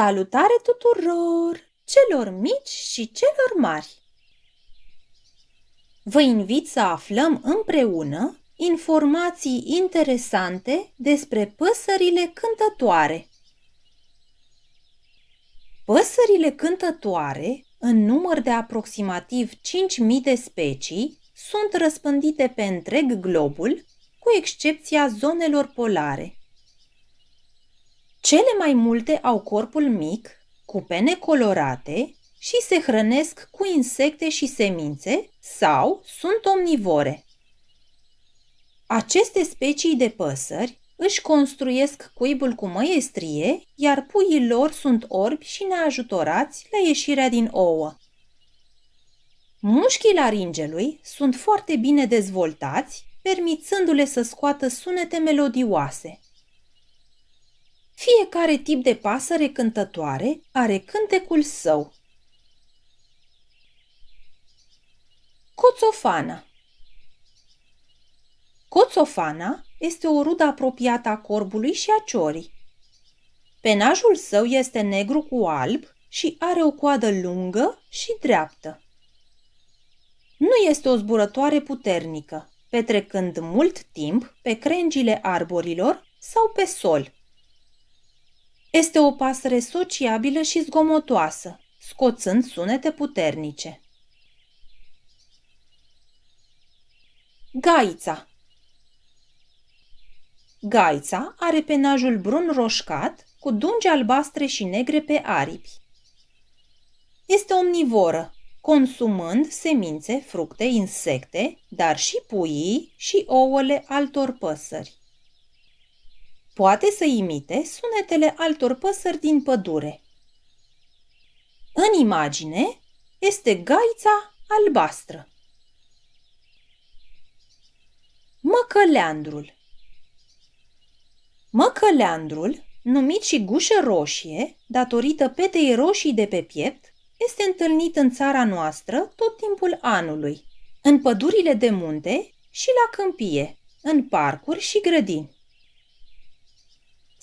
Salutare tuturor, celor mici și celor mari! Vă invit să aflăm împreună informații interesante despre păsările cântătoare. Păsările cântătoare, în număr de aproximativ 5.000 de specii, sunt răspândite pe întreg globul, cu excepția zonelor polare. Cele mai multe au corpul mic, cu pene colorate și se hrănesc cu insecte și semințe sau sunt omnivore. Aceste specii de păsări își construiesc cuibul cu măiestrie, iar puii lor sunt orbi și neajutorați la ieșirea din ouă. Mușchii laringelui sunt foarte bine dezvoltați, permițându-le să scoată sunete melodioase – fiecare tip de pasăre cântătoare are cântecul său. Coțofana Coțofana este o rudă apropiată a corbului și a ciorii. Penajul său este negru cu alb și are o coadă lungă și dreaptă. Nu este o zburătoare puternică, petrecând mult timp pe crengile arborilor sau pe sol. Este o pasăre sociabilă și zgomotoasă, scoțând sunete puternice. Gaița Gaița are penajul brun roșcat cu dungi albastre și negre pe aripi. Este omnivoră, consumând semințe, fructe, insecte, dar și puii și ouăle altor păsări. Poate să imite sunetele altor păsări din pădure. În imagine este gaița albastră. Măcăleandrul Măcăleandrul, numit și gușă roșie, datorită petei roșii de pe piept, este întâlnit în țara noastră tot timpul anului, în pădurile de munte și la câmpie, în parcuri și grădini.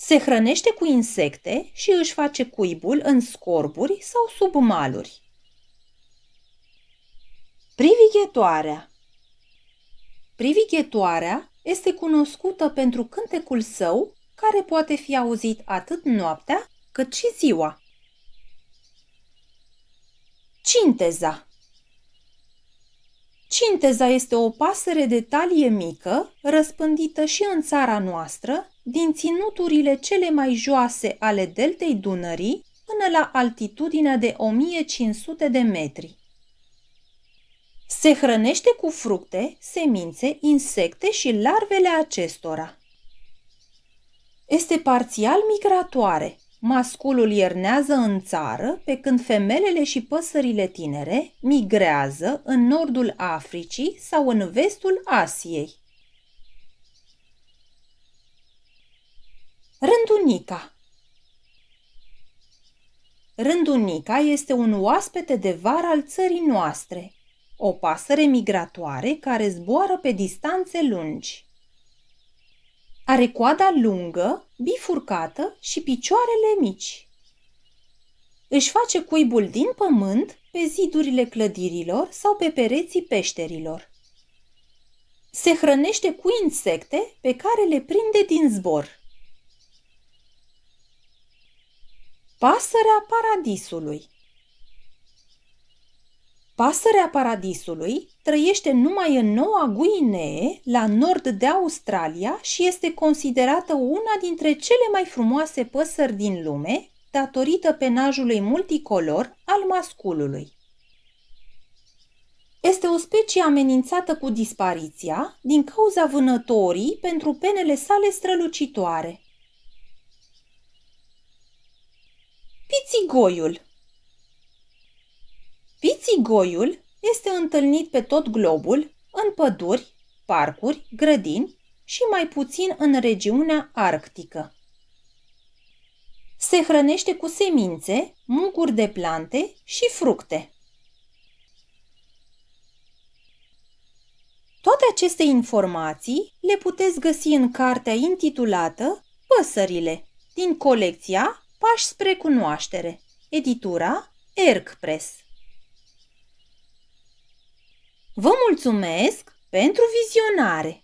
Se hrănește cu insecte și își face cuibul în scorburi sau sub maluri. Privighetoarea Privighetoarea este cunoscută pentru cântecul său, care poate fi auzit atât noaptea cât și ziua. Cinteza Cinteza este o pasăre de talie mică, răspândită și în țara noastră, din ținuturile cele mai joase ale deltei Dunării până la altitudinea de 1500 de metri. Se hrănește cu fructe, semințe, insecte și larvele acestora. Este parțial migratoare. Masculul iernează în țară, pe când femelele și păsările tinere migrează în nordul Africii sau în vestul Asiei. Rândunica Rândunica este un oaspete de vară al țării noastre, o pasăre migratoare care zboară pe distanțe lungi. Are coada lungă, bifurcată și picioarele mici. Își face cuibul din pământ pe zidurile clădirilor sau pe pereții peșterilor. Se hrănește cu insecte pe care le prinde din zbor. Pasărea paradisului Pasărea paradisului trăiește numai în Noua Guinee, la nord de Australia și este considerată una dintre cele mai frumoase păsări din lume, datorită penajului multicolor al masculului. Este o specie amenințată cu dispariția din cauza vânătorii pentru penele sale strălucitoare. Pițigoiul Pițigoiul este întâlnit pe tot globul, în păduri, parcuri, grădini și mai puțin în regiunea arctică. Se hrănește cu semințe, muguri de plante și fructe. Toate aceste informații le puteți găsi în cartea intitulată Păsările din colecția Pași spre cunoaștere. Editura Erc Press. Vă mulțumesc pentru vizionare!